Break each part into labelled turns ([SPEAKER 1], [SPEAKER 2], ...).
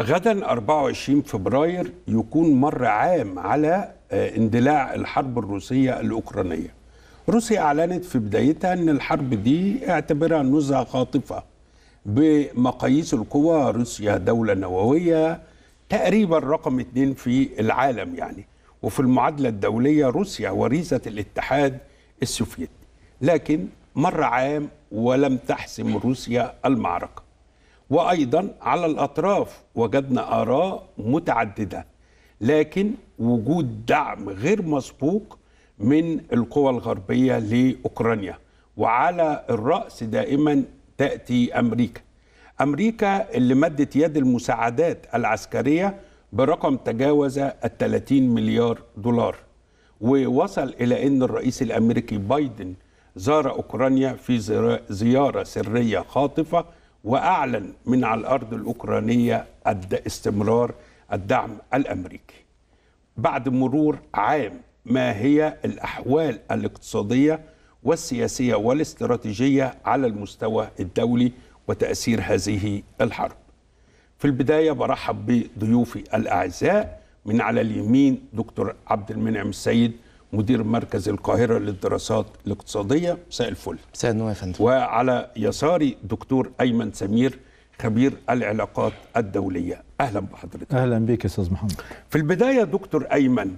[SPEAKER 1] غدا 24 فبراير يكون مر عام على آه، اندلاع الحرب الروسية الأوكرانية روسيا أعلنت في بدايتها أن الحرب دي اعتبرها نزهة خاطفة بمقاييس القوى روسيا دولة نووية تقريبا رقم اثنين في العالم يعني وفي المعادلة الدولية روسيا وريثة الاتحاد السوفيتي لكن مر عام ولم تحسم روسيا المعركة وايضا على الاطراف وجدنا اراء متعدده لكن وجود دعم غير مسبوق من القوى الغربيه لاوكرانيا وعلى الراس دائما تاتي امريكا امريكا اللي مدت يد المساعدات العسكريه برقم تجاوز ال 30 مليار دولار ووصل الى ان الرئيس الامريكي بايدن زار اوكرانيا في زياره سريه خاطفه واعلن من على الارض الاوكرانيه استمرار الدعم الامريكي بعد مرور عام ما هي الاحوال الاقتصاديه والسياسيه والاستراتيجيه على المستوى الدولي وتاثير هذه الحرب. في البدايه برحب بضيوفي الاعزاء من على اليمين دكتور عبد المنعم السيد مدير مركز القاهره للدراسات الاقتصاديه مساء الفل مساء النور يا فندم وعلى يساري دكتور ايمن سمير خبير العلاقات الدوليه اهلا بحضرتك
[SPEAKER 2] اهلا بك يا استاذ محمد
[SPEAKER 1] في البدايه دكتور ايمن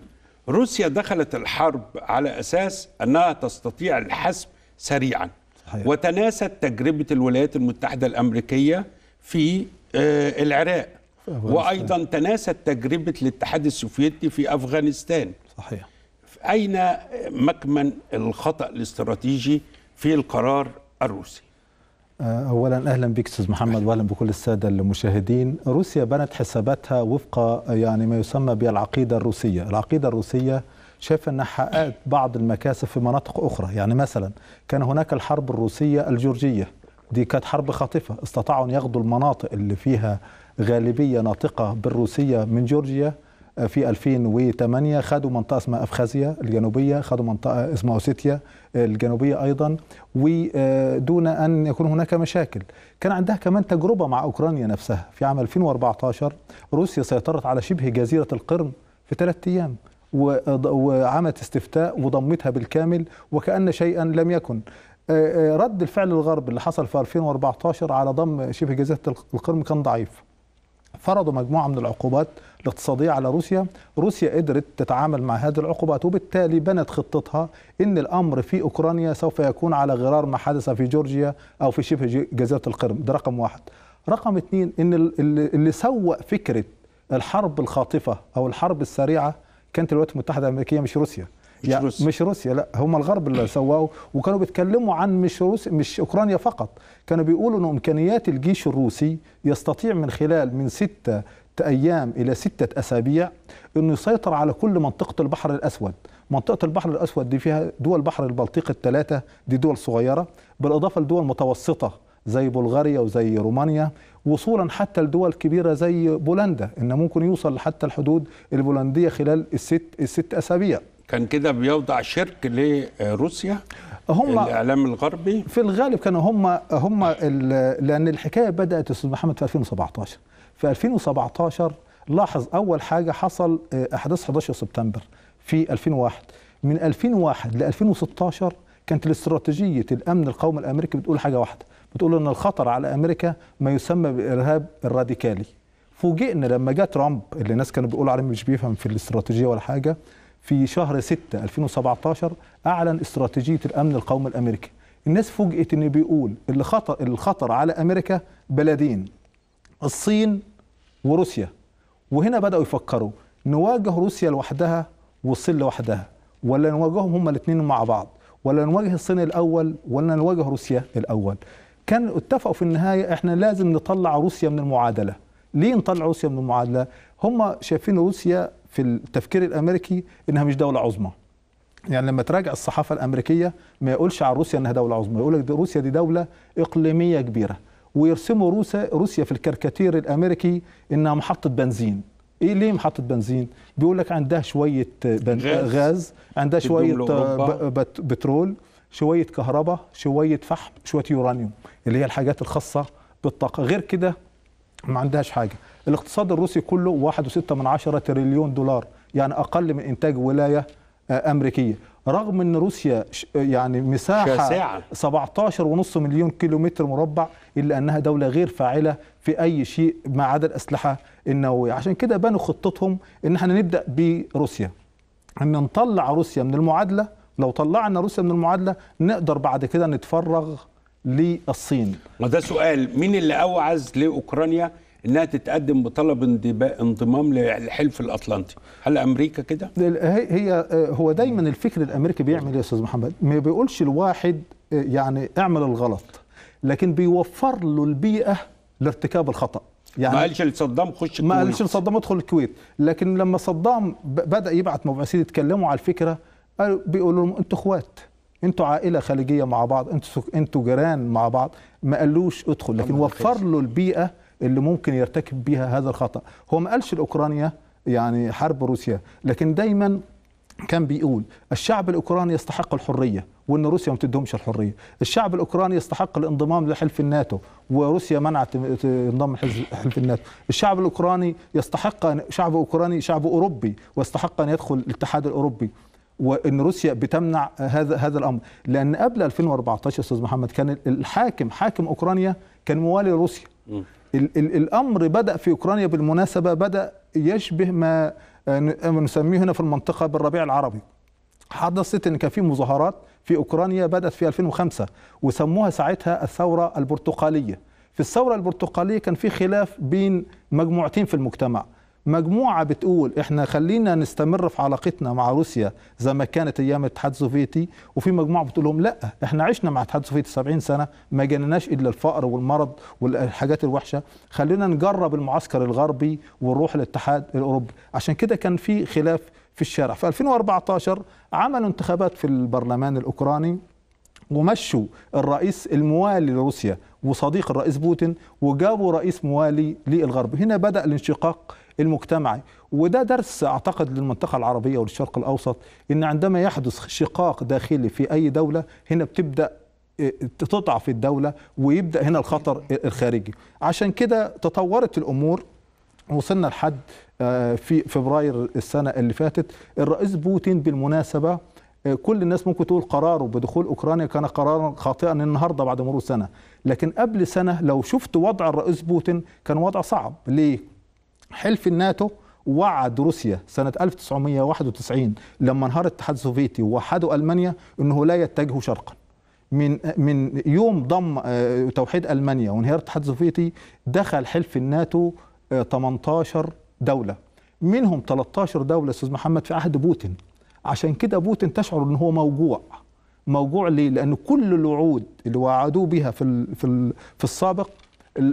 [SPEAKER 1] روسيا دخلت الحرب على اساس انها تستطيع الحسم سريعا صحيح. وتناست تجربه الولايات المتحده الامريكيه في آه، العراق وايضا تناست تجربه الاتحاد السوفيتي في افغانستان صحيح أين مكمن الخطأ الاستراتيجي في القرار الروسي؟
[SPEAKER 2] آه، اولا اهلا بك استاذ محمد واهلا بكل الساده المشاهدين روسيا بنت حساباتها وفق يعني ما يسمى بالعقيده الروسيه العقيده الروسيه شايفه انها حققت بعض المكاسب في مناطق اخرى يعني مثلا كان هناك الحرب الروسيه الجورجيه دي كانت حرب خاطفه استطاعوا ان ياخذوا المناطق اللي فيها غالبيه ناطقه بالروسيه من جورجيا في 2008 خدوا منطقه اسمها افخازيا الجنوبيه خدوا منطقه اسمها اوسيتيا الجنوبيه ايضا ودون ان يكون هناك مشاكل كان عندها كمان تجربه مع اوكرانيا نفسها في عام 2014 روسيا سيطرت على شبه جزيره القرم في ثلاثة ايام وعملت استفتاء وضمتها بالكامل وكأن شيئا لم يكن رد الفعل الغرب اللي حصل في 2014 على ضم شبه جزيره القرم كان ضعيف فرضوا مجموعة من العقوبات الاقتصادية على روسيا روسيا قدرت تتعامل مع هذه العقوبات وبالتالي بنت خطتها أن الأمر في أوكرانيا سوف يكون على غرار ما حدث في جورجيا أو في شبه جزيرة القرم ده رقم واحد رقم اثنين أن اللي سوق فكرة الحرب الخاطفة أو الحرب السريعة كانت الولايات المتحدة الأمريكية مش روسيا مش يعني روسيا مش روسيا لا هم الغرب اللي سواه وكانوا بيتكلموا عن مش روسيا مش اوكرانيا فقط كانوا بيقولوا ان امكانيات الجيش الروسي يستطيع من خلال من ستة ايام الى ستة اسابيع انه يسيطر على كل منطقة البحر الاسود منطقة البحر الاسود دي فيها دول بحر البلطيق الثلاثة دي دول صغيرة بالاضافة لدول متوسطة زي بلغاريا وزي رومانيا وصولا حتى لدول كبيرة زي بولندا إن ممكن يوصل حتى الحدود البولندية خلال الست, الست أسابيع
[SPEAKER 1] كان كده بيوضع شرك لروسيا هم الاعلام الغربي
[SPEAKER 2] في الغالب كانوا هم هم لان الحكايه بدات استاذ محمد في 2017 في 2017 لاحظ اول حاجه حصل آه، احداث 11 سبتمبر في 2001 من 2001 ل 2016 كانت الاستراتيجيه الامن القومي الامريكي بتقول حاجه واحده بتقول ان الخطر على امريكا ما يسمى بالارهاب الراديكالي فوجئنا لما جاء ترامب اللي الناس كانوا بيقولوا عليه مش بيفهم في الاستراتيجيه ولا حاجه في شهر 6 2017 اعلن استراتيجيه الامن القومي الامريكي الناس فوجئت ان بيقول اللي خطر الخطر على امريكا بلدين الصين وروسيا وهنا بداوا يفكروا نواجه روسيا لوحدها والصين لوحدها ولا نواجههم هما الاثنين مع بعض ولا نواجه الصين الاول ولا نواجه روسيا الاول كان اتفقوا في النهايه احنا لازم نطلع روسيا من المعادله ليه نطلع روسيا من المعادله هم شايفين روسيا في التفكير الامريكي انها مش دوله عظمى يعني لما تراجع الصحافه الامريكيه ما يقولش عن روسيا انها دوله عظمى يقول لك روسيا دي دوله اقليميه كبيره ويرسموا روسيا روسيا في الكاريكاتير الامريكي انها محطه بنزين ايه ليه محطه بنزين بيقول لك عندها شويه بن... غاز. عندها شويه آه، ب... بترول شويه كهرباء شويه فحم شويه يورانيوم اللي هي الحاجات الخاصه بالطاقه غير كده ما عندهاش حاجه الاقتصاد الروسي كله 1.6 تريليون دولار يعني اقل من انتاج ولايه آه، امريكيه رغم ان روسيا آه، يعني مساحه 17.5 مليون كيلومتر مربع الا انها دوله غير فاعله في اي شيء ما عدا الاسلحه النوويه عشان كده بنوا خطتهم ان احنا نبدا بروسيا ان نطلع روسيا من المعادله لو طلعنا روسيا من المعادله نقدر بعد كده نتفرغ للصين
[SPEAKER 1] ما ده سؤال مين اللي اوعز لاوكرانيا انها تتقدم بطلب انضمام للحلف الاطلنطي هل امريكا كده
[SPEAKER 2] هي آه، هو دايما الفكر الامريكي بيعمل إيه يا استاذ محمد ما بيقولش الواحد آه، يعني اعمل الغلط لكن بيوفر له البيئه لارتكاب الخطا
[SPEAKER 1] يعني ما قالش لصدام
[SPEAKER 2] خش الكويت ما قالش لصدام ادخل الكويت لكن لما صدام بدا يبعت مبعوثين يتكلموا على الفكره بيقولوا لهم انتوا اخوات انتوا عائله خليجيه مع بعض انتوا انتوا جيران مع بعض ما قالوش ادخل لكن وفر له البيئه اللي ممكن يرتكب بيها هذا الخطا هو ما قالش لاوكرانيا يعني حرب روسيا لكن دايما كان بيقول الشعب الاوكراني يستحق الحريه وان روسيا ما تدهمش الحريه الشعب الاوكراني يستحق الانضمام لحلف الناتو وروسيا منعت انضمام حلف الناتو الشعب الاوكراني يستحق شعب اوكراني شعب اوروبي ويستحق ان يدخل الاتحاد الاوروبي وان روسيا بتمنع هذا هذا الامر لان قبل 2014 استاذ محمد كان الحاكم حاكم اوكرانيا كان موالي لروسيا ال ال الامر بدا في اوكرانيا بالمناسبه بدا يشبه ما نسميه هنا في المنطقه بالربيع العربي حدثت ان كان في مظاهرات في اوكرانيا بدات في 2005 وسموها ساعتها الثوره البرتقاليه في الثوره البرتقاليه كان في خلاف بين مجموعتين في المجتمع مجموعة بتقول احنا خلينا نستمر في علاقتنا مع روسيا زي ما كانت ايام الاتحاد السوفيتي وفي مجموعة بتقول لهم لا احنا عشنا مع الاتحاد السوفيتي 70 سنة ما جنناش الا الفقر والمرض والحاجات الوحشة خلينا نجرب المعسكر الغربي ونروح للاتحاد الاوروبي عشان كده كان في خلاف في الشارع في 2014 عملوا انتخابات في البرلمان الاوكراني ومشوا الرئيس الموالي لروسيا وصديق الرئيس بوتين وجابوا رئيس موالي للغرب هنا بدأ الانشقاق المجتمعي وده درس اعتقد للمنطقه العربيه والشرق الاوسط ان عندما يحدث شقاق داخلي في اي دوله هنا بتبدا آه، تضعف الدوله ويبدا هنا الخطر الخارجي عشان كده تطورت الامور وصلنا لحد آه، في فبراير السنه اللي فاتت الرئيس بوتين بالمناسبه آه، كل الناس ممكن تقول قراره بدخول اوكرانيا كان قرارا خاطئا النهارده بعد مرور سنه لكن قبل سنه لو شفت وضع الرئيس بوتين كان وضع صعب ليه حلف الناتو وعد روسيا سنة 1991 لما انهار الاتحاد السوفيتي ووحدوا ألمانيا أنه لا يتجه شرقا من من يوم ضم آه، توحيد ألمانيا وانهيار الاتحاد السوفيتي دخل حلف الناتو 18 آه، دولة منهم 13 دولة أستاذ محمد في عهد بوتين عشان كده بوتين تشعر ان هو موجوع موجوع ليه؟ لأن كل الوعود اللي وعدوه بها في في في السابق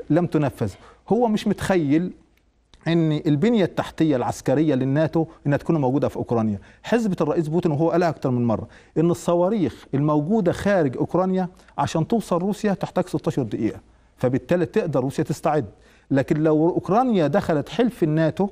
[SPEAKER 2] لم تنفذ، هو مش متخيل ان البنيه التحتيه العسكريه للناتو انها تكون موجوده في اوكرانيا، حزبه الرئيس بوتين وهو قالها اكتر من مره ان الصواريخ الموجوده خارج اوكرانيا عشان توصل روسيا تحتاج 16 دقيقه، فبالتالي تقدر روسيا تستعد، لكن لو اوكرانيا دخلت حلف الناتو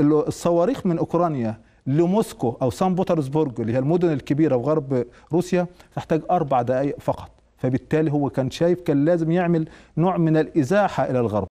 [SPEAKER 2] الصواريخ من اوكرانيا لموسكو أو سان بطرسبرج اللي هي المدن الكبيرة في غرب روسيا تحتاج أربع دقائق فقط فبالتالي هو كان شايف كان لازم يعمل نوع من الإزاحة إلى الغرب